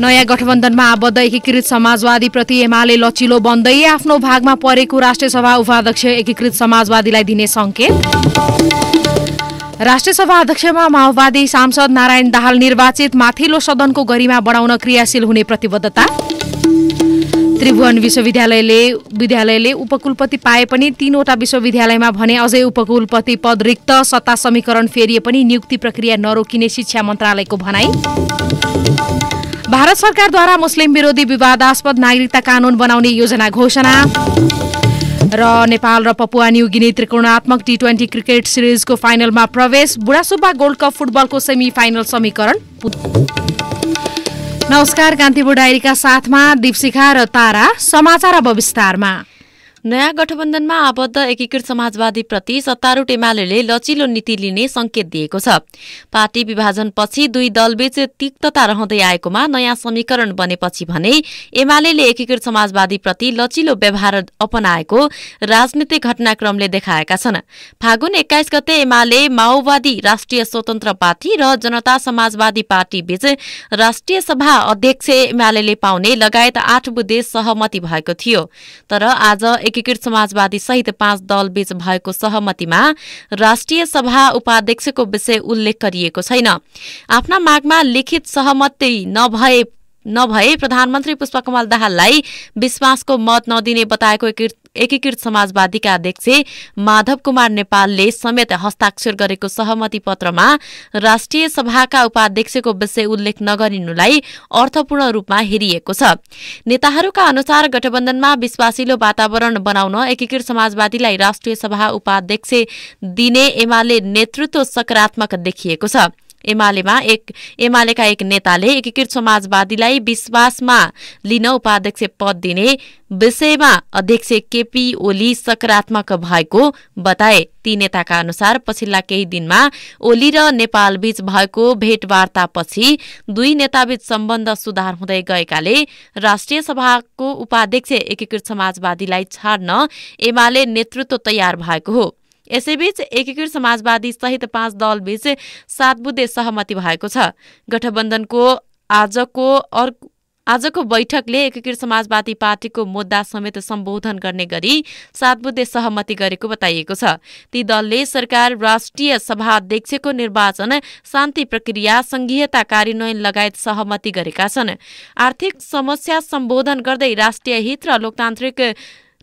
नयाँ गठबन्धनमा आबद्ध एकीकृत समाजवादी प्रति एमाले लचिलो बन्दै आफ्नो भागमा परेको राष्ट्रिय सभा उपाध्यक्ष एकीकृत समाजवादीलाई दिने संकेत राष्ट्रिय सभा अध्यक्षमा माओवादी सांसद नारायण दाहाल निर्वाचित माथिल्लो सदनको गरिमा बढाउन क्रियाशील हुने प्रतिबद्धता त्रिभुवन विश्वविद्यालयले विद्यालयले उपकुलपति पाए पनि तीनवटा विश्वविद्यालयमा भने अझै उपकुलपति पद रिक्त सत्ता समीकरण फेरिए पनि नियुक्ति प्रक्रिया नरोकिने शिक्षा मन्त्रालयको भनाई भारत सरकारद्वारा मुस्लिम विरोधी विवादास्पद नागरिकता कानून बनाउने योजना घोषणा र नेपाल र पपुवा न्यू गिनी त्रिकोणात्मक टी ट्वेन्टी क्रिकेट सिरिजको फाइनलमा प्रवेश बुढासुब्बा गोल्ड कप फुटबलको सेमी फाइनल समीकरण नमस्कार कान्तिपुर डायरीका साथमा दीपशिखा र तारा समाचार अब विस्तारमा नयाँ गठबन्धनमा आबद्ध एकीकृत समाजवादीप्रति सत्तारूढ एमाले लचिलो नीति लिने संकेत दिएको छ पार्टी विभाजनपछि दुई दलबीच तिक्तता रहँदै आएकोमा नयाँ समीकरण बनेपछि भने एमाले एकीकृत समाजवादी प्रति लचिलो व्यवहार अपनाएको राजनीतिक घटनाक्रमले देखाएका छन् फागुन एक्काइस गते एमाले माओवादी राष्ट्रिय स्वतन्त्र पार्टी र जनता समाजवादी पार्टी बीच राष्ट्रिय सभा अध्यक्ष एमाले पाउने लगायत आठ बुद्धे सहमति भएको थियो तर आज एकीकृत समाजवादी सहित पाँच दलबीच भएको सहमतिमा राष्ट्रिय सभा उपाध्यक्षको विषय उल्लेख गरिएको छैन आफ्ना मागमा लिखित सहमति नभए नभए प्रधानमन्त्री पुष्पकमल दाहाललाई विश्वासको मत नदिने बताएको एकीकृत समाजवादीका अध्यक्ष माधव कुमार नेपालले समेत हस्ताक्षर गरेको सहमति पत्रमा राष्ट्रिय सभाका उपाध्यक्षको विषय उल्लेख नगरिनुलाई अर्थपूर्ण रूपमा हेरिएको छ नेताहरूका अनुसार गठबन्धनमा विश्वासिलो वातावरण बनाउन एकीकृत समाजवादीलाई राष्ट्रिय सभा उपाध्यक्ष दिने एमाले नेतृत्व सकारात्मक देखिएको छ एमालेमा एक एमालेका एक नेताले एकीकृत समाजवादीलाई विश्वासमा लिन उपाध्यक्ष पद दिने विषयमा अध्यक्ष केपी ओली सकारात्मक भएको बताए ती नेताका अनुसार पछिल्ला केही दिनमा ओली र नेपालबीच भएको भेटवार्तापछि दुई नेताबीच सम्बन्ध सुधार हुँदै गएकाले राष्ट्रिय सभाको उपाध्यक्ष एकीकृत समाजवादीलाई छाड्न एमाले नेतृत्व तयार भएको हो यसैबीच एकीकृत समाजवादी सहित पाँच दलबीच सात बुद्धे सहमति भएको छ गठबन्धनको आजको अर्को आजको बैठकले एकीकृत समाजवादी पार्टीको मुद्दा समेत सम्बोधन गर्ने गरी सात बुद्धे सहमति गरेको बताइएको छ ती दलले सरकार राष्ट्रिय सभा अध्यक्षको निर्वाचन शान्ति प्रक्रिया संघीयता कार्यान्वयन लगायत सहमति गरेका छन् आर्थिक समस्या सम्बोधन गर्दै राष्ट्रिय हित र लोकतान्त्रिक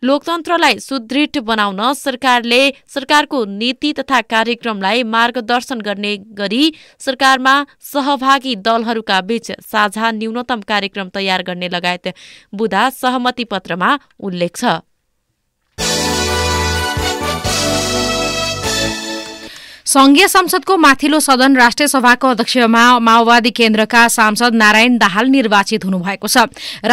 लोकतन्त्रलाई सुदृढ बनाउन सरकारले सरकारको नीति तथा कार्यक्रमलाई मार्गदर्शन गर्ने गरी सरकारमा सहभागी दलहरूका बीच साझा न्यूनतम कार्यक्रम तयार गर्ने लगायत बुधा सहमति पत्रमा उल्लेख छ संघीय संसदको माथिल्लो सदन राष्ट्रिय सभाको अध्यक्षमा माओवादी केन्द्रका सांसद नारायण दाहाल निर्वाचित हुनुभएको छ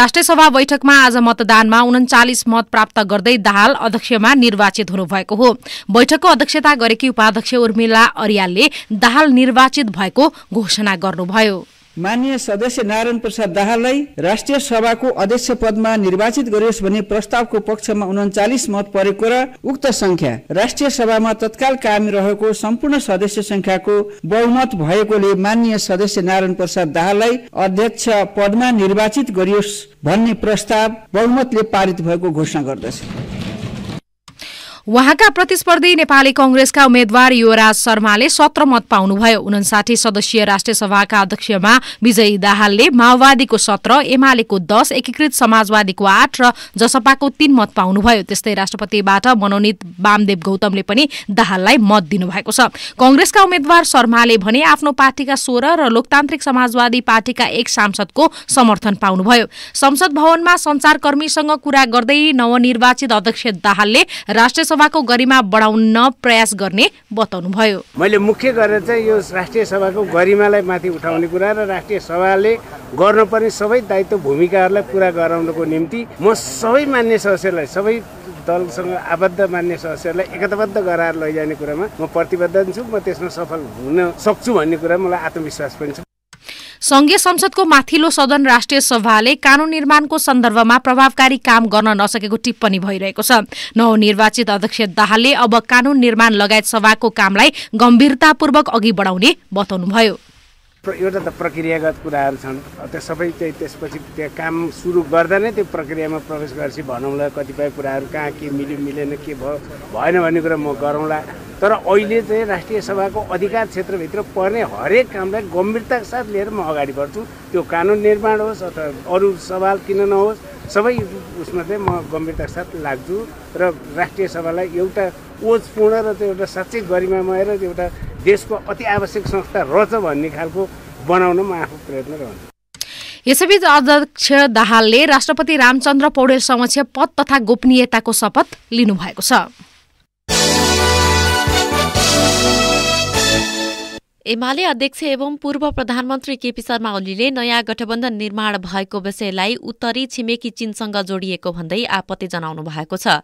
राष्ट्रिय सभा बैठकमा आज मतदानमा उन्चालिस मत प्राप्त गर्दै दाहाल अध्यक्षमा निर्वाचित हुनुभएको हो बैठकको अध्यक्षता गरेकी उपाध्यक्ष उर्मिला अरियालले दाहाल निर्वाचित भएको घोषणा गर्नुभयो मान्य सदस्य नारायण प्रसाद दाहाललाई राष्ट्रिय सभाको अध्यक्ष पदमा निर्वाचित गरियोस् भन्ने प्रस्तावको पक्षमा उन्चालिस मत परेको र उक्त संख्या राष्ट्रिय सभामा तत्काल कायम रहेको सम्पूर्ण सदस्य संख्याको बहुमत भएकोले मान्य सदस्य नारायण प्रसाद दाहाललाई अध्यक्ष पदमा निर्वाचित गरियोस् भन्ने प्रस्ताव बहुमतले पारित भएको घोषणा गर्दछ उहाँका प्रतिस्पर्धी नेपाली कंग्रेसका उम्मेद्वार युवराज शर्माले सत्र मत पाउनुभयो उन्साठी सदस्यीय राष्ट्रिय सभाका अध्यक्षमा विजयी दाहालले माओवादीको सत्र एमालेको दस एकीकृत समाजवादीको आठ र जसपाको तीन मत पाउनुभयो त्यस्तै राष्ट्रपतिबाट मनोनित वामदेव गौतमले पनि दाहाललाई मत दिनुभएको छ कंग्रेसका उम्मेद्वार शर्माले भने आफ्नो पार्टीका सोह्र र लोकतान्त्रिक समाजवादी पार्टीका एक सांसदको समर्थन पाउनुभयो संसद भवनमा संचारकर्मीसँग कुरा गर्दै नवनिर्वाचित अध्यक्ष दाहालले राष्ट्रिय सभाको गरिमा बढाउन प्रयास गर्ने बताउनु भयो मैले मुख्य गरेर चाहिँ यो राष्ट्रिय सभाको गरिमालाई माथि उठाउने कुरा र राष्ट्रिय सभाले गर्नुपर्ने सबै दायित्व भूमिकाहरूलाई पुरा गराउनको निम्ति म सबै मान्य सदस्यलाई सबै दलसँग आबद्ध मान्य सदस्यहरूलाई एकताबद्ध गराएर लैजाने कुरामा म प्रतिबद्ध छु म त्यसमा सफल हुन सक्छु भन्ने कुरा मलाई आत्मविश्वास पनि छ संघीय संसदको माथिल्लो सदन राष्ट्रिय सभाले कानुन निर्माणको सन्दर्भमा प्रभावकारी काम गर्न नसकेको टिप्पणी भइरहेको छ नवनिर्वाचित अध्यक्ष दाहालले अब कानुन निर्माण लगायत सभाको कामलाई गम्भीरतापूर्वक अघि बढाउने बताउनुभयो एउटा त प्रक्रियागत कुराहरू छन् त्यो सबै चाहिँ त्यसपछि त्यो काम सुरु गर्दा नै त्यो प्रक्रियामा प्रवेश गरेपछि भनौँला कतिपय कुराहरू कहाँ के मिल्यो मिलेन के भयो भएन भन्ने कुरा म गरौँला तर अहिले चाहिँ राष्ट्रिय सभाको अधिकार क्षेत्रभित्र पर्ने हरेक कामलाई गम्भीरताको साथ लिएर म अगाडि बढ्छु त्यो कानुन निर्माण होस् अथवा अरू सवाल किन नहोस् सबै उसमा चाहिँ म गम्भीरताको साथ लाग्छु र राष्ट्रिय सभालाई एउटा ओजपूर्ण र त्यो एउटा साँच्चै गरिमा र एउटा देशको अति आवश्यक संस्था रहेछ भन्ने खालको बनाउन म आफू प्रयत्न रहन्छु यसैबीच अध्यक्ष दाहालले राष्ट्रपति रामचन्द्र पौडेल समक्ष पद तथा गोपनीयताको शपथ लिनुभएको छ एमाले अध्यक्ष एवं पूर्व प्रधानमन्त्री केपी शर्मा ओलीले नयाँ गठबन्धन निर्माण भएको विषयलाई उत्तरी छिमेकी चीनसँग जोडिएको भन्दै आपत्ति जनाउनु भएको छ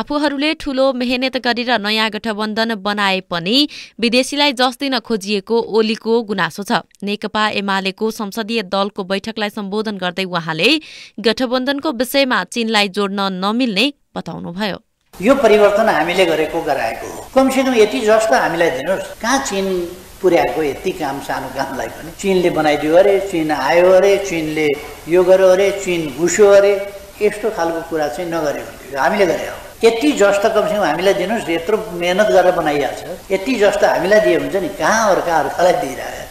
आफूहरूले ठूलो मेहनत गरेर नयाँ गठबन्धन बनाए पनि विदेशीलाई जस दिन खोजिएको ओलीको गुनासो छ नेकपा एमालेको संसदीय दलको बैठकलाई सम्बोधन गर्दै उहाँले गठबन्धनको विषयमा चीनलाई जोड्न नमिल्ने बताउनुभयो यो परिवर्तन हामीले गरेको गराएको कमसेकम यति जस्तो हामीलाई दिनुहोस् कहाँ चिन पुर्याएको यति काम सानो कामलाई पनि चिनले बनाइदियो अरे चिन आयो अरे चिनले यो गर्यो अरे चिन घुस्यो अरे यस्तो खालको कुरा चाहिँ नगरे हुन्थ्यो हामीले गरे हो यति जस्तो कमसेकम हामीलाई दिनुहोस् यत्रो मेहनत गरेर बनाइहाल्छ यति जस्तो हामीलाई दिए हुन्छ नि कहाँ अर्का अर्कालाई दिइरहेको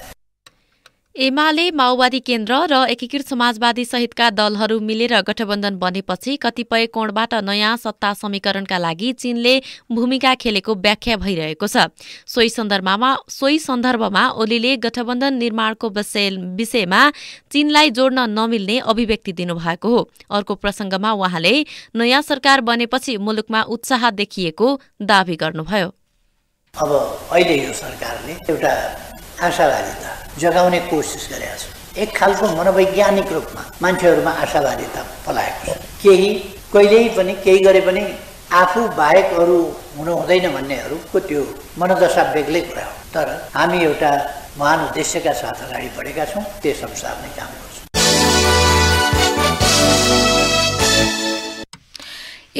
एमाले माओवादी केन्द्र र एकीकृत समाजवादी सहितका दलहरू मिलेर गठबन्धन बनेपछि कतिपय कोणबाट नयाँ सत्ता समीकरणका लागि चीनले भूमिका खेलेको व्याख्या भइरहेको छ सोही सन्दर्भमा सोही सन्दर्भमा ओलीले गठबन्धन निर्माणको विषयमा चीनलाई जोड्न नमिल्ने अभिव्यक्ति दिनुभएको हो अर्को प्रसंगमा उहाँले नयाँ सरकार बनेपछि मुलुकमा उत्साह देखिएको दावी गर्नुभयो अब अहिले यो सरकारले एउटा आशावादिता जगाउने कोसिस गरेका छौँ एक खालको मनोवैज्ञानिक रूपमा मान्छेहरूमा आशावादिता पलाएको छ केही कहिल्यै पनि केही गरे पनि आफू बाहेक अरू हुनु हुँदैन भन्नेहरूको त्यो मनोदशा बेग्लै कुरा हो तर हामी एउटा महान उद्देश्यका साथ अगाडि बढेका छौँ त्यस अनुसार नै काम गर्छौँ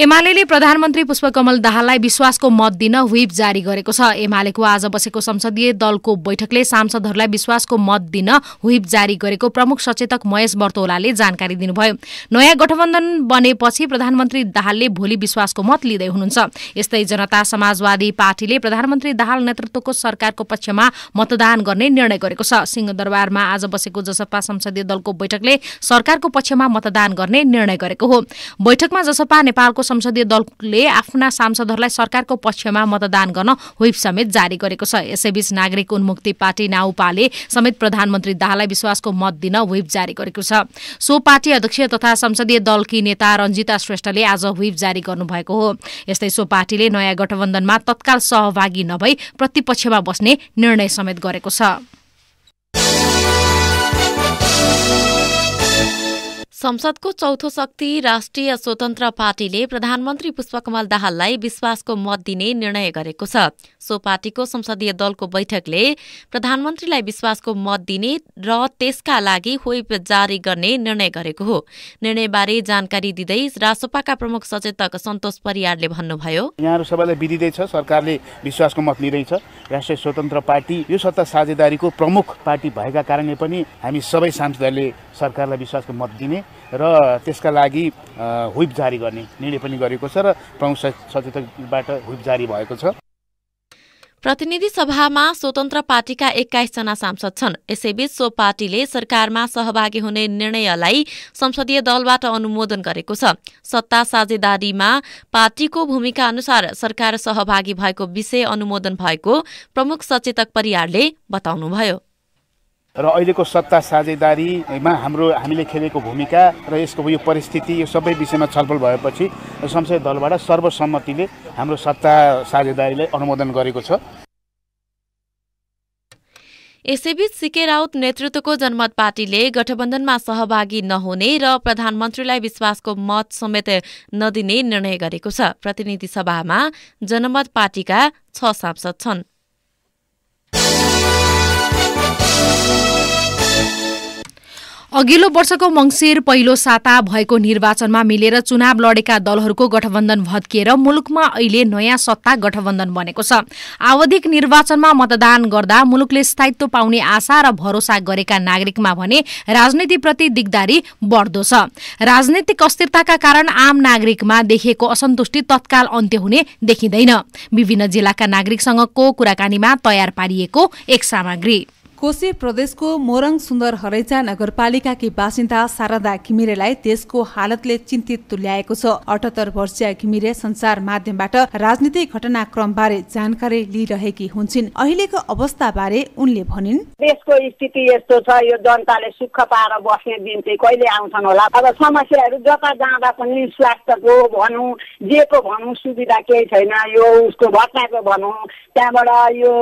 एमाले प्रधानमन्त्री पुष्पकमल दाहाललाई विश्वासको मत दिन ह्विप जारी गरेको छ एमालेको आज बसेको संसदीय दलको बैठकले सांसदहरूलाई विश्वासको मत दिन ह्विप जारी गरेको प्रमुख सचेतक महेश वर्तौलाले जानकारी दिनुभयो नयाँ गठबन्धन बनेपछि प्रधानमन्त्री दाहालले भोलि विश्वासको मत लिँदै हुनुहुन्छ यस्तै जनता समाजवादी पार्टीले प्रधानमन्त्री दाहाल नेतृत्वको सरकारको पक्षमा मतदान गर्ने निर्णय गरेको छ सिंहदरबारमा आज बसेको जसपा संसदीय दलको बैठकले सरकारको पक्षमा मतदान गर्ने निर्णय गरेको हो बैठकमा जसपा नेपालको संसदीय दलले आफ्ना सांसदहरूलाई सरकारको पक्षमा मतदान गर्न व्हिप समेत जारी गरेको छ यसैबीच नागरिक उन्मुक्ति पार्टी नाउपाले समेत प्रधानमन्त्री दाहाललाई विश्वासको मत दिन व्हिप जारी गरेको छ सो पार्टी अध्यक्ष तथा संसदीय दलकी नेता रञ्जिता श्रेष्ठले आज व्हिप जारी गर्नुभएको हो यस्तै सो पार्टीले नयाँ गठबन्धनमा तत्काल सहभागी नभई प्रतिपक्षमा बस्ने निर्णय समेत गरेको छ संसदको चौथो शक्ति राष्ट्रिय स्वतन्त्र पार्टीले प्रधानमन्त्री पुष्पकमल दाहाललाई विश्वासको मत दिने निर्णय गरेको छ सो पार्टीको संसदीय दलको बैठकले प्रधानमन्त्रीलाई विश्वासको मत दिने र त्यसका लागि होइप जारी गर्ने निर्णय गरेको हो निर्णयबारे जानकारी दिँदै रासोपाका प्रमुख सचेतक सन्तोष परियारले भन्नुभयो यहाँहरू सबैलाई विधि सरकारले विश्वासको मत लिँदैछ राष्ट्रिय स्वतन्त्र पार्टी यो सत्ता साझेदारीको प्रमुख पार्टी भएका कारणले पनि हामी सबै सांसदहरूले सरकारलाई विश्वासको मत दिने र त्यसका लागि हुइप जारी गर्ने निर्णय पनि गरेको छ र प्रमुख सचेतकबाट हुइप जारी भएको छ प्रतिनिधि सभामा स्वतन्त्र पार्टीका एक्काइसजना सांसद छन् यसैबीच सो पार्टीले सरकारमा सहभागी हुने निर्णयलाई संसदीय दलबाट अनुमोदन गरेको छ सत्ता साझेदारीमा पार्टीको भूमिका अनुसार सरकार सहभागी भएको विषय अनुमोदन भएको प्रमुख सचेतक परियारले बताउनुभयो र अहिलेको सत्ता साझेदारीमा हाम्रो हामीले खेलेको भूमिका र यसको यो परिस्थिति यो सबै विषयमा छलफल भएपछि संसदीय दलबाट सर्वसम्मतिले हाम्रो सत्ता साझेदारीलाई अनुमोदन गरेको छ यसैबीच सिके राउत नेतृत्वको जनमत पार्टीले गठबन्धनमा सहभागी नहुने र प्रधानमन्त्रीलाई विश्वासको मत समेत नदिने निर्णय गरेको छ प्रतिनिधि सभामा जनमत पार्टीका छ सांसद छन् अघिल्लो वर्षको मङ्सिर पहिलो साता भएको निर्वाचनमा मिलेर चुनाव लडेका दलहरूको गठबन्धन भत्किएर मुलुकमा अहिले नयाँ सत्ता गठबन्धन बनेको छ आवधिक निर्वाचनमा मतदान गर्दा मुलुकले स्थायित्व पाउने आशा र भरोसा गरेका नागरिकमा भने राजनीतिप्रति दिगदारी बढ्दो छ राजनैतिक अस्थिरताका कारण आम नागरिकमा देखिएको असन्तुष्टि तत्काल अन्त्य हुने देखिँदैन विभिन्न जिल्लाका नागरिकसँगको कुराकानीमा तयार पारिएको एक सामग्री कोशी प्रदेशको मोरङ सुन्दर हरैचा नगरपालिकाकी बासिन्दा शारदा घिमिरेलाई देशको हालतले चिन्तित तुल्याएको छ अठहत्तर वर्षीय घिमिरे संसार माध्यमबाट राजनीतिक घटनाक्रमबारे जानकारी लिइरहेकी हुन्छन् अहिलेको अवस्थाबारे उनले भनिन् देशको स्थिति यस्तो छ यो जनताले सुख पाएर बस्ने दिन चाहिँ कहिले आउँछन् होला अब समस्याहरू जता जाँदा पनि स्वास्थ्यको भनौँ जेको भनौँ सुविधा केही छैन यो उसको घटनाको भनौँ त्यहाँबाट यो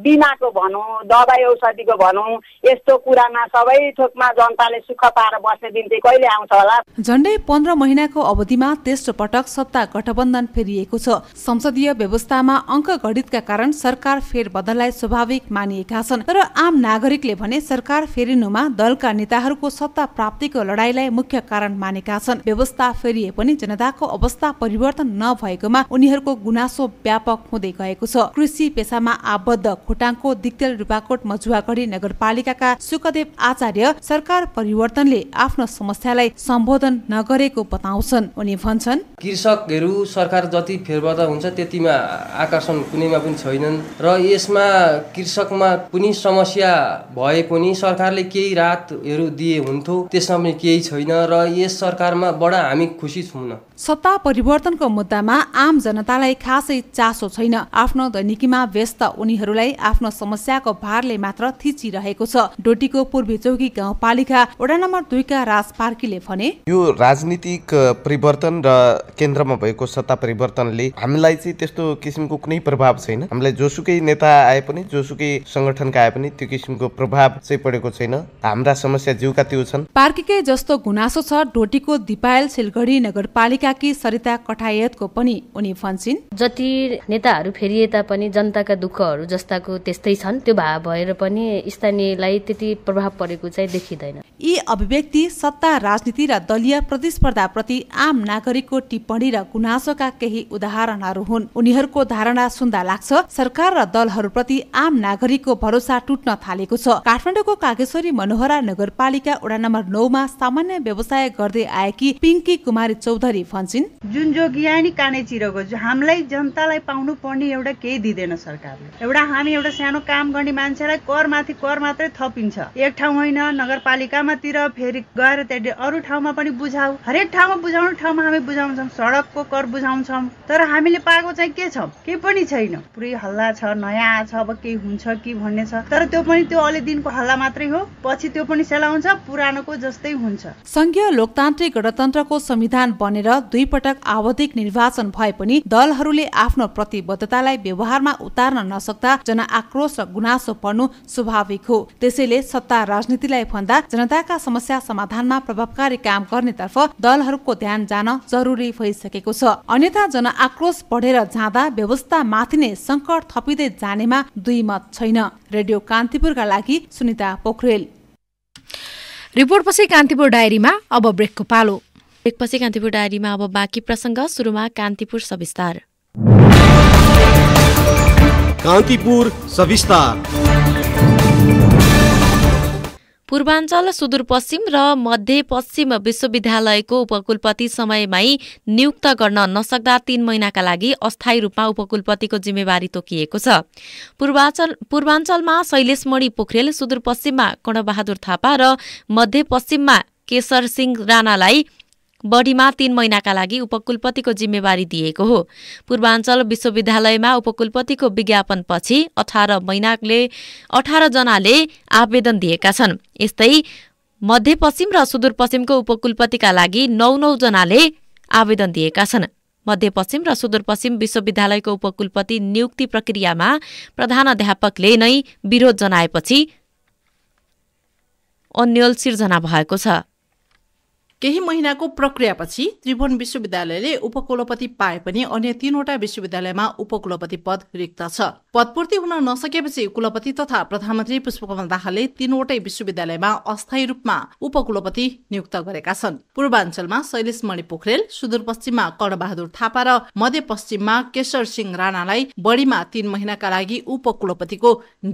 बिमाको भनौँ दबाई औषधिको भनौँ यस्तो कुरामा सबै थोकमा जनताले सुख पाएर बस्ने दिन चाहिँ कहिले आउँछ होला झन्डै पन्ध्र महिनाको अवधिमा तेस्रो पटक सत्ता गठबन्धन फेरिएको छ संसदीय व्यवस्थामा अङ्क घटितका कारण सरकार फेरबदललाई स्वाभाविक मानिएका छन् तर आम नागरिकले भने सरकार फेरिनुमा दलका नेताहरूको सत्ता प्राप्तिको लडाईलाई मुख्य कारण मानेका छन् व्यवस्था फेरिए पनि जनताको अवस्था परिवर्तन नभएकोमा उनीहरूको गुनासो व्यापक हुँदै गएको छ कृषि पेसामा आबद्ध खोटाङको दिक्तेल रूपाकोट मजुवागढी नगरपालिकाका सुखदेव आचार्य सरकार परिवर्तनले आफ्नो समस्यालाई सम्बोधन नगरेको बताउँछन् उनी भन्छन् कृषकहरू सरकार जति फेरबदल हुन्छ त्यतिमा आकर्षण कुनैमा पनि छैनन् र यसमा कृषकमा कुनै समस्या भए पनि सरकारले केही राहतहरू दिए हुन्थ्यो त्यसमा पनि केही छैन र यस सरकारमा बडा हामी खुसी छौँ सत्ता परिवर्तनको मुद्दामा आम जनतालाई खासै चासो छैन आफ्नो दैनिकीमा व्यस्त उनीहरूलाई आफ्नो समस्याको भारले मात्र थिचिरहेको छ डोटीको पूर्वी चौकी गाउँपालिका वडा नम्बर दुईका राज पार्कीले भने यो राजनीतिक परिवर्तन र केन्द्रमा भएको सत्ता परिवर्तनले हामीलाई चाहिँ त्यस्तो किसिमको कुनै प्रभाव छैन हामीलाई जोसुकै नेता आए पनि जोसुकै सङ्गठनका आए पनि त्यो किसिमको प्रभाव चाहिँ परेको छैन हाम्रा समस्या जिउका त्यो छन् पार्कीकै जस्तो गुनासो छ डोटीको दिपायल सिलगढी नगरपालिका कि सरिता कठायतको पनि उनी फन्सिन् जति नेताहरू फेरिए तापनि जनताका दुःखहरू जस्ताको त्यस्तै छन् त्यो भा भएर पनि स्थानीयलाई त्यति प्रभाव परेको चाहिँ देखिँदैन यी अभिव्यक्ति सत्ता राजनीति र दलीय प्रति आम नागरिकको टिप्पणी र गुनासोका केही उदाहरणहरू हुन् उनीहरूको धारणा सुन्दा लाग्छ सरकार र दलहरू प्रति आम नागरिकको भरोसा टुट्न थालेको छ काठमाडौँको कागेश्वरी मनोहरा नगरपालिका वडा नम्बर नौमा सामान्य व्यवसाय गर्दै आएकी पिङ्की कुमारी चौधरी भन्छन् जुन ज्ञानी काने चिरोको हामीलाई जनतालाई पाउनु पर्ने एउटा केही दिँदैन सरकारले एउटा हामी एउटा सानो काम गर्ने मान्छेलाई कर माथि कर मात्रै थपिन्छ एक ठाउँ होइन नगरपालिकामातिर फेरि गएर त्यहाँदेखि अरू ठाउँमा पनि बुझाउ हरेक ठाउँमा बुझाउने ठाउँमा हामी बुझाउँछौँ सडकको कर बुझाउँछौँ तर हामीले पाएको चाहिँ के छ केही पनि छैन पुरै हल्ला छ नयाँ छ अब केही हुन्छ कि भन्ने छ तर त्यो पनि त्यो अलि दिनको हल्ला मात्रै हो पछि त्यो पनि सेलाउँछ पुरानोको जस्तै हुन्छ संघीय लोकतान्त्रिक गणतन्त्रको संविधान बनेर दुई पटक आवधिक निर्वाचन भए पनि दलहरूले आफ्नो प्रतिबद्धतालाई व्यवहारमा उतार्न नसक्दा जनआक्रोश र गुनासो पर्नु स्वाभाविक हो त्यसैले सत्ता राजनीतिलाई भन्दा जनताका समस्या समाधानमा प्रभावकारी काम गर्नेतर्फ दलहरूको ध्यान जान जरुरी भइसकेको छ अन्यथा जनआक्रोश बढेर जाँदा व्यवस्था माथि नै सङ्कट थपिँदै जानेमा दुई मत छैन रेडियो कान्तिपुरका लागि सुनिता पोखरेल रिपोर्टपछि कान्तिपुर डायरीमा अब ब्रेकको पालो एकपछि कान्तिपुर डायरीमा अब बाँकी प्रसङ्ग सुरुमा कान्तिपुर सविस्तार कान्तिपुर सविस्तार पूर्वाञ्चल सुदूरपश्चिम र मध्यपश्चिम विश्वविद्यालयको उपकुलपति समयमै नियुक्त गर्न नसक्दा तीन महिनाका लागि अस्थायी रूपमा उपकुलपतिको जिम्मेवारी तोकिएको छ पूर्वाञ्चलमा शैलेशमणि पोखरेल सुदूरपश्चिममा कर्णबहादुर थापा र मध्यपश्चिममा केशर सिंह राणालाई बढीमा तीन महिनाका लागि उपकुलपतिको जिम्मेवारी दिएको हो पूर्वाञ्चल विश्वविद्यालयमा उपकुलपतिको विज्ञापनपछि अठार महिनाले जनाले आवेदन दिएका छन् यस्तै मध्यपश्चिम र सुदूरपश्चिमको उपकुलपतिका लागि नौ जनाले आवेदन दिएका छन् मध्यपश्चिम र सुदूरपश्चिम विश्वविद्यालयको उपकुलपति नियुक्ति प्रक्रियामा अध्यापकले नै विरोध जनाएपछि अन्यल सिर्जना भएको छ केही महिनाको प्रक्रियापछि त्रिभुवन विश्वविद्यालयले उपकुलपति पाए पनि अन्य तीनवटा विश्वविद्यालयमा उपकुलपति पद रिक्त छ पदपूर्ति हुन नसकेपछि कुलपति तथा प्रधानमन्त्री पुष्पकमल दाहालले तीनवटै विश्वविद्यालयमा अस्थायी रूपमा उपकुलपति नियुक्त गरेका छन् पूर्वाञ्चलमा शैलेश मणि पोखरेल सुदूरपश्चिममा कर्णबहादुर थापा र मध्यपश्चिममा केशर सिंह राणालाई बढीमा तीन महिनाका लागि उपकुलपतिको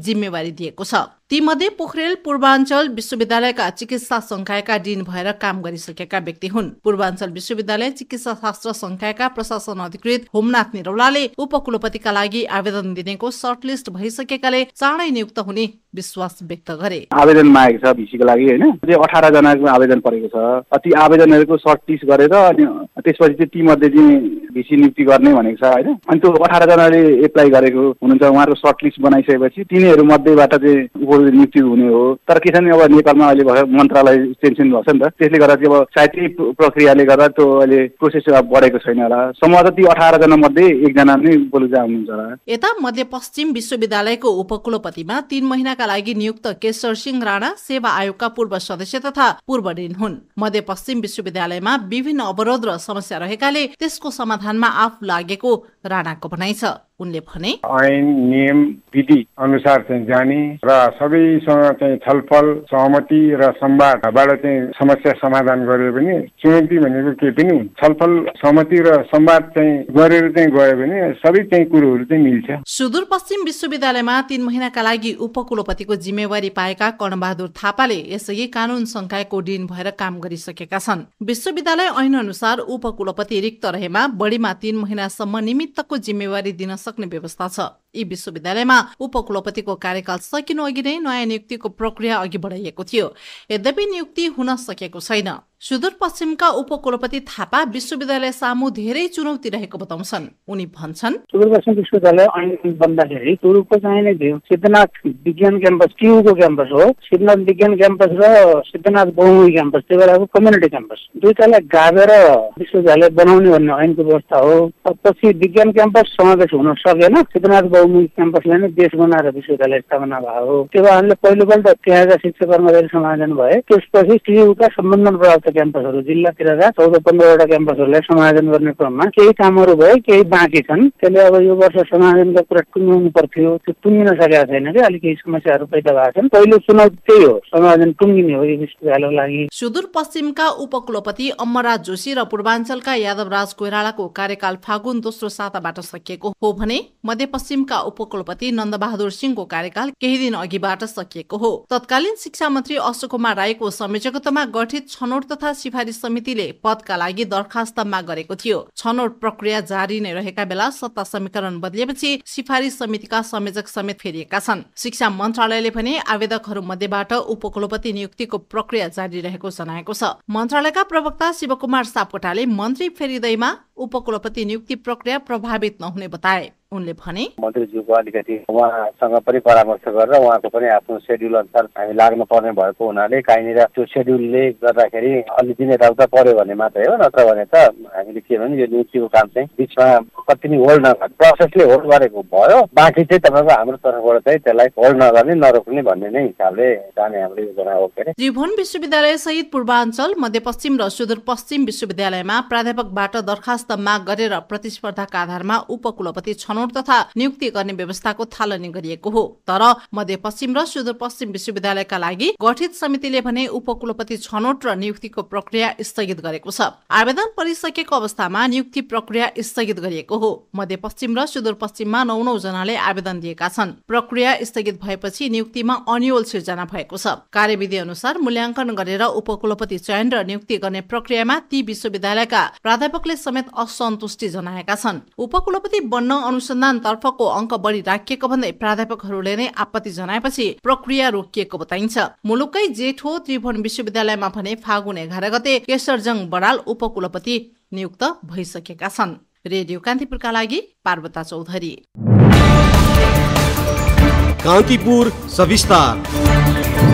जिम्मेवारी दिएको छ तीमध्ये पोखरेल पूर्वाञ्चल विश्वविद्यालयका चिकित्सा संकायका डिन भएर काम गरिसकेका व्यक्ति हुन् पूर्वाञ्चल विश्वविद्यालय चिकित्सा शास्त्र संकायका प्रशासन अधिकृत होमनाथ निरौलाले उपकुलपतिका लागि आवेदन दिनेको सर्टलिस्ट भइसकेकाले चाँडै नियुक्त हुने विश्वास व्यक्त गरे आवेदन मागेको छ भिसीको लागि होइन अठार जनाको आवेदन परेको छ ती आवेदनहरूको सर्टलिस्ट गरेर अनि त्यसपछि चाहिँ तीमध्ये चाहिँ भिसी नियुक्ति गर्ने भनेको छ होइन अनि त्यो अठार जनाले एप्लाई गरेको हुनुहुन्छ उहाँहरूको सर्टलिस्ट बनाइसकेपछि तिनीहरू मध्येबाट चाहिँ मजदुर नियुक्ति हुने हो तर के छ नि अब नेपालमा अहिले भयो मन्त्रालय टेन्सन भएको छ नि त त्यसले गर्दा चाहिँ अब सायद त्यही प्रक्रियाले गर्दा त्यो अहिले प्रोसेस बढेको छैन होला समूह ती अठारजना मध्ये एकजना नै बोलुजा हुनुहुन्छ होला यता मध्य पश्चिम विश्वविद्यालयको उपकुलपतिमा तीन महिनाका लागि नियुक्त केशर सिंह राणा सेवा आयोगका पूर्व सदस्य तथा पूर्व ऋण हुन् मध्य पश्चिम विश्वविद्यालयमा विभिन्न अवरोध र समस्या रहेकाले त्यसको समाधानमा आफू लागेको राणाको भनाइ छ उनले भने ऐन नियम विधि अनुसार चाहिँ जाने र सबैसँग चाहिँ छलफल सहमति र संवादबाट चाहिँ समस्या समाधान गरे पनि चुनौती भनेको के पनि छलफल सहमति र संवाद चाहिँ गरेर चाहिँ गयो भने सबै चाहिँ कुरोहरू चाहिँ मिल्छ सुदूरपश्चिम विश्वविद्यालयमा तीन महिनाका लागि उपकुलपतिको जिम्मेवारी पाएका कर्णबहादुर थापाले यसअघि कानून संकायको डिन भएर काम गरिसकेका छन् विश्वविद्यालय ऐन अनुसार उपकुलपति रिक्त रहेमा बढीमा तीन महिनासम्म निमित्तको जिम्मेवारी दिन सक्छ सक्ने व्यवस्था छ यी विश्वविद्यालयमा उपकुलपतिको कार्यकाल सकिनु अघि नै नयाँ नियुक्तिको प्रक्रिया अघि बढाइएको थियो यद्यपि नियुक्ति हुन सकेको छैन सुदूरपश्चिमका उपकुलपति थापा विश्वविद्यालय सामु धेरै चुनौती रहेको बताउँछन् उनी भन्छन् सुदूरपश्चिम विश्वविद्यालय बन्दाखेरि तुरुको चाहिने सिद्धनाथ विज्ञान क्याम्पस टियुको क्याम्पस हो सिद्धनाथ विज्ञान क्याम्पस र सिद्धनाथ बहुमुखी क्याम्पस त्यो बेलाको कम्युनिटी क्याम्पस दुईटालाई गाभेर विश्वविद्यालय बनाउने भन्ने ऐनको व्यवस्था हो पछि विज्ञान क्याम्पस समावेश हुन सकेन सिद्धनाथ बहुमुखी क्याम्पसले नै देश बनाएर विश्वविद्यालय स्थापना भएको हो त्यो कारणले पहिलोपल्ट त्यहाँका शिक्षक कर्मचारी समाधान भए त्यसपछि टियुका सम्बन्धन प्राप्त क्याम्पसहरू जिल्लातिरका चौध पन्ध्रवटा क्याम्पसहरूलाई समायोजन गर्ने क्रममा केही कामहरू भयो केही बाँकी छन् त्यसले अब यो वर्ष समायोजनका कुरा टुङ्गाउनु पर्थ्यो त्यो टुङ्गिन सकेका छैन कि अलिक केही समस्याहरू पैदा भएको छन् पहिलो चुनौती त्यही हो समायोजन टुङ्गिने हो यो विश्वविद्यालयको लागि सुदूरपश्चिमका उपकुलपति अमरराज जोशी र पूर्वाञ्चलका यादवराज कोइरालाको कार्यकाल फागुन दोस्रो साताबाट सकिएको हो भने मध्यपश्चिमका उपकुलपति नन्दबहादुर सिंहको कार्यकाल केही दिन अघिबाट सकिएको हो तत्कालीन शिक्षा मन्त्री अशोक कुमार राईको संयोजकतामा गठित छनौट तथा सिफारिस समितिले पदका लागि दरखास्त माग गरेको थियो छनौट प्रक्रिया जारी नै रहेका बेला सत्ता समीकरण बदलिएपछि सिफारिस समितिका संयोजक समेत फेरिएका छन् शिक्षा मन्त्रालयले पनि आवेदकहरू मध्येबाट उपकुलपति नियुक्तिको प्रक्रिया जारी रहेको जनाएको छ मन्त्रालयका प्रवक्ता शिवकुमार सापकोटाले मन्त्री फेरिँदैमा उपकुलपति नियुक्ति प्रक्रिया प्रभावित नहुने बताए उनले भने मन्त्रीज्यूको अलिकति उहाँसँग पनि परामर्श गरेर उहाँको पनि आफ्नो सेड्युल अनुसार हामी लाग्नु पर्ने भएको हुनाले कहीँनिर त्यो सेड्युलले गर्दाखेरि अलि दिन यताउता पर्यो भने मात्रै हो नत्र भने त हामीले के भने यो नियुक्तिको काम चाहिँ बिचमा कति नै होल्ड नगर्ने प्रोसेसले होल्ड गरेको भयो बाँकी चाहिँ तपाईँको हाम्रो तर्फबाट चाहिँ त्यसलाई होल्ड नगर्ने नरोक्ने भन्ने नै हिसाबले जाने हाम्रो योजना हो के त्रिभुवन विश्वविद्यालय सहित पूर्वाञ्चल मध्यपश्चिम र सुदूरपश्चिम विश्वविद्यालयमा प्राध्यापकबाट दरखास्त माग गरेर प्रतिस्पर्धाका आधारमा उपकुलपति छनौट छनौट तथा नियुक्ति गर्ने व्यवस्थाको थालनी गरिएको हो तर मध्यपश्चिम र सुदूरपश्चिम विश्वविद्यालयका लागि गठित समितिले भने उपकुलपति छनौट र नियुक्तिको प्रक्रिया स्थगित गरेको छ आवेदन परिसकेको अवस्थामा नियुक्ति प्रक्रिया स्थगित गरिएको हो मध्यपश्चिम र सुदूरपश्चिममा नौ नौ जनाले आवेदन दिएका छन् प्रक्रिया स्थगित भएपछि नियुक्तिमा अन्यल सिर्जना भएको छ कार्यविधि अनुसार मूल्याङ्कन गरेर उपकुलपति चयन र नियुक्ति गर्ने प्रक्रियामा ती विश्वविद्यालयका प्राध्यापकले समेत असन्तुष्टि जनाएका छन् उपकुलपति बन्न अनुसार अनुसन्धानतर्फको अङ्क बढी राखिएको भन्दै प्राध्यापकहरूले नै आपत्ति जनाएपछि प्रक्रिया रोकिएको बताइन्छ मुलुकै जेठो त्रिभुवन विश्वविद्यालयमा भने फागुन एघार गते केशरजङ बराल उपकुलपति नियुक्त भइसकेका छन् रेडियो कान्तिपुरका लागि पार्वता चौधरी कान्तिपुर सविस्तार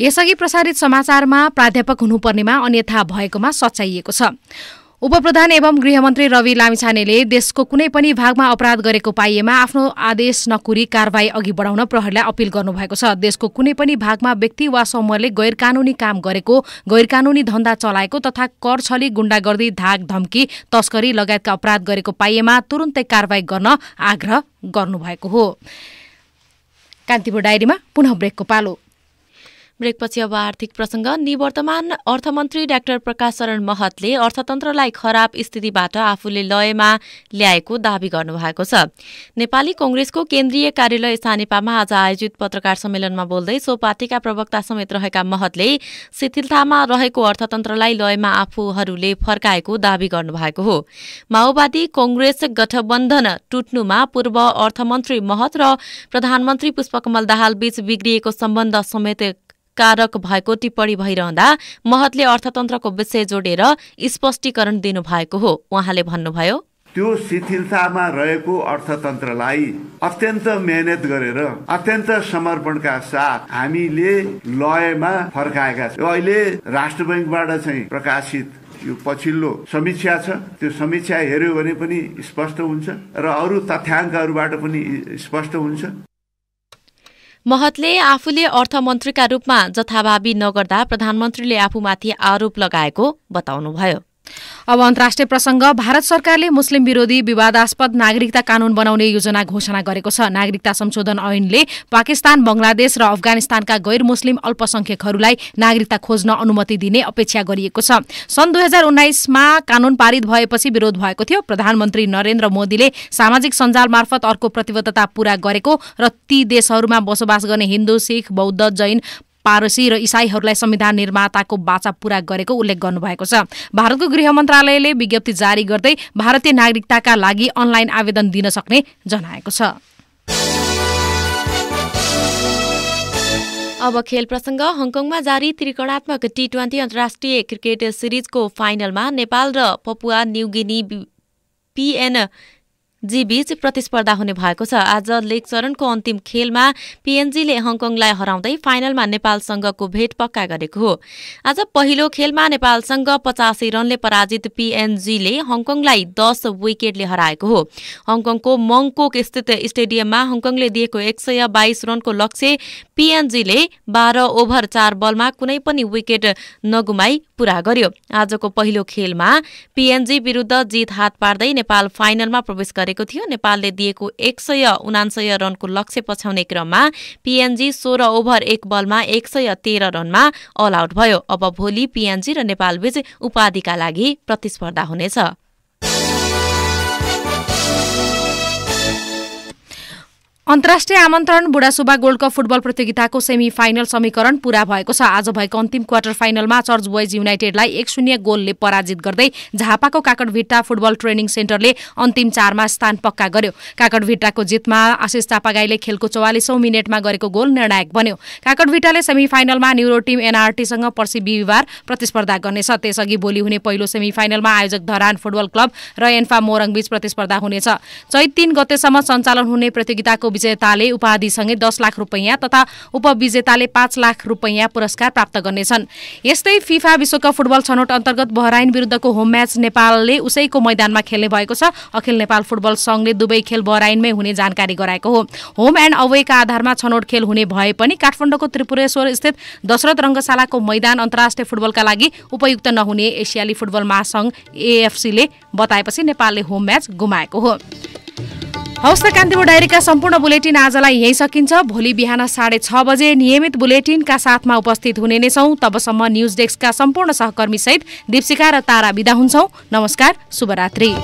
यसअघि प्रसारित समाचारमा प्राध्यापक हुनुपर्नेमा अन्यथा भएकोमा सच्याइएको छ उपप्रधान एवं गृहमन्त्री रवि लामिछानेले देशको कुनै पनि भागमा अपराध गरेको पाइएमा आफ्नो आदेश नकुरी कारवाही अघि बढाउन प्रहरीलाई अपिल गर्नुभएको छ देशको कुनै पनि भागमा व्यक्ति वा समूहले गैर कानूनी काम गरेको गैरकानूनी धन्दा चलाएको तथा कर छली गुण्डागर्दी धाक धम्की तस्करी लगायतका अपराध गरेको पाइएमा तुरुन्तै कारवाही गर्न आग्रह गर्नुभएको हो कान्तिपुर डायरीमा पुनः ब्रेकको पालो ब्रेकपछि अब आर्थिक प्रसंग निवर्तमान अर्थमन्त्री डाक्टर प्रकाश शरण महतले अर्थतन्त्रलाई खराब स्थितिबाट आफूले लयमा ल्याएको दावी गर्नुभएको छ नेपाली कंग्रेसको केन्द्रीय कार्यालय सानेपामा आज आयोजित पत्रकार सम्मेलनमा बोल्दै सो पार्टीका प्रवक्ता समेत रहेका महतले शिथिलतामा रहेको अर्थतन्त्रलाई लयमा आफूहरूले फर्काएको दावी गर्नुभएको हो माओवादी कंग्रेस गठबन्धन टुट्नुमा पूर्व अर्थमन्त्री महत र प्रधानमन्त्री पुष्पकमल दाहाल बीच बिग्रिएको सम्बन्ध समेत कारक भएको टिप्पणी भइरहँदा महतले अर्थतन्त्रको विषय जोडेर स्पष्टीकरण दिनुभएको हो उहाँले भन्नुभयो त्यो शिथिलतामा रहेको अर्थतन्त्रलाई अत्यन्त मेहनत गरेर अत्यन्त समर्पणका साथ हामीले लयमा फर्काएका छौँ अहिले राष्ट्र बैङ्कबाट चाहिँ प्रकाशित यो पछिल्लो समीक्षा छ त्यो समीक्षा हेऱ्यो भने पनि स्पष्ट हुन्छ र अरू तथ्याङ्कहरूबाट पनि स्पष्ट हुन्छ महतले आफूले अर्थमन्त्रीका रूपमा जथाभावी नगर्दा प्रधानमन्त्रीले आफूमाथि आरोप लगाएको बताउनुभयो अब अन्तर्राष्ट्रिय प्रसङ्ग भारत सरकारले मुस्लिम विरोधी विवादास्पद नागरिकता कानून बनाउने योजना घोषणा गरेको छ नागरिकता संशोधन ऐनले पाकिस्तान बंगलादेश र अफगानिस्तानका गैर मुस्लिम अल्पसंख्यकहरूलाई नागरिकता खोज्न अनुमति दिने अपेक्षा गरिएको छ सन् दुई हजार उन्नाइसमा कानून पारित भएपछि विरोध भएको थियो प्रधानमन्त्री नरेन्द्र मोदीले सामाजिक सञ्जाल मार्फत अर्को प्रतिबद्धता पूरा गरेको र ती देशहरूमा बसोबास गर्ने हिन्दू सिख बौद्ध जैन पारसी र इसाईहरूलाई संविधान निर्माताको बाचा पूरा गरेको उल्लेख गर्नुभएको छ भारतको गृह मन्त्रालयले विज्ञप्ति जारी गर्दै भारतीय नागरिकताका लागि अनलाइन आवेदन दिन सक्ने जनाएको छ अब खेल प्रसङ्ग हङकङमा जारी त्रिकोणात्मक टी ट्वेन्टी अन्तर्राष्ट्रिय क्रिकेट सिरिजको फाइनलमा नेपाल र पपुवा न्युगिनी पिएन जी बीच प्रतिस्पर्धा हुने भएको छ आज लेग चरणको अन्तिम खेलमा पीएनजीले हङकङलाई हराउँदै फाइनलमा नेपालसँगको भेट पक्का गरेको हो आज पहिलो खेलमा नेपालसँग पचासी रनले पराजित पीएनजीले हङकङलाई दस विकेटले हराएको हो हङकङको मङकोक स्थित स्टेडियममा हङकङले दिएको एक सय बाइस रनको लक्ष्य पीएनजीले बाह्र ओभर चार बलमा कुनै पनि विकेट नगुमाई पूरा गर्यो आजको पहिलो खेलमा पीएनजी विरूद्ध जित हात पार्दै नेपाल फाइनलमा प्रवेश गरे गरेको थियो नेपालले दिएको एक सय उनान्सय रनको लक्ष्य पछ्याउने क्रममा पिएनजी सोह्र ओभर एक बलमा एक सय तेह्र रनमा अल आउट भयो अब भोलि पिएनजी र नेपालबीच उपाधिका लागि प्रतिस्पर्धा हुनेछ अन्तर्राष्ट्रिय आमन्त्रण बुढासुबा गोल्ड कप फुटबल प्रतियोगिताको सेमी फाइनल समीकरण पूरा भएको छ आज भएको अन्तिम क्वार्टर फाइनलमा चर्च बोइज युनाइटेडलाई एक शून्य गोलले पराजित गर्दै झापाको भिट्टा फुटबल ट्रेनिङ सेन्टरले अन्तिम चारमा स्थान पक्का गर्यो भिट्टाको जितमा आशिष चापागाईले खेलको चौवालिसौँ मिनटमा गरेको गोल निर्णायक बन्यो काकडभिट्टाले सेमी फाइनलमा न्युरो टिम एनआरटीसँग पर्सि बिहिबार प्रतिस्पर्धा गर्नेछ त्यसअघि भोलि हुने पहिलो सेमी फाइनलमा आयोजक धरान फुटबल क्लब र एन्फा मोरङबीच प्रतिस्पर्धा हुनेछ चैत तीन गतेसम्म सञ्चालन हुने प्रतियोगिताको विजेताले उपाधिसँगै दस लाख रुपियाँ तथा उपविजेताले पाँच लाख रुपियाँ पुरस्कार प्राप्त गर्नेछन् यस्तै फिफा विश्वकप फुटबल छनौट अन्तर्गत बहराइन विरुद्धको होम म्याच नेपालले उसैको मैदानमा खेल्ने भएको छ अखिल नेपाल फुटबल सङ्घले दुवै खेल बहराइनमै हुने जानकारी गराएको हो होम एन्ड अवेका आधारमा छनौट खेल हुने भए पनि काठमाडौँको त्रिपुरेश्वर स्थित दशरथ रङ्गशालाको मैदान अन्तर्राष्ट्रिय फुटबलका लागि उपयुक्त नहुने एसियाली फुटबल महासङ्घ एएफसीले बताएपछि नेपालले होम म्याच गुमाएको हो हौस् त कान्तिपुर डायरीका सम्पूर्ण बुलेटिन आजलाई यही सकिन्छ भोलि बिहान साढे छ बजे नियमित बुलेटिनका साथमा उपस्थित हुने नै छौँ तबसम्म न्युज डेस्कका सम्पूर्ण सहकर्मीसहित दीपशिका र तारा विदा हुन्छौ नमस्कार शुभरात्री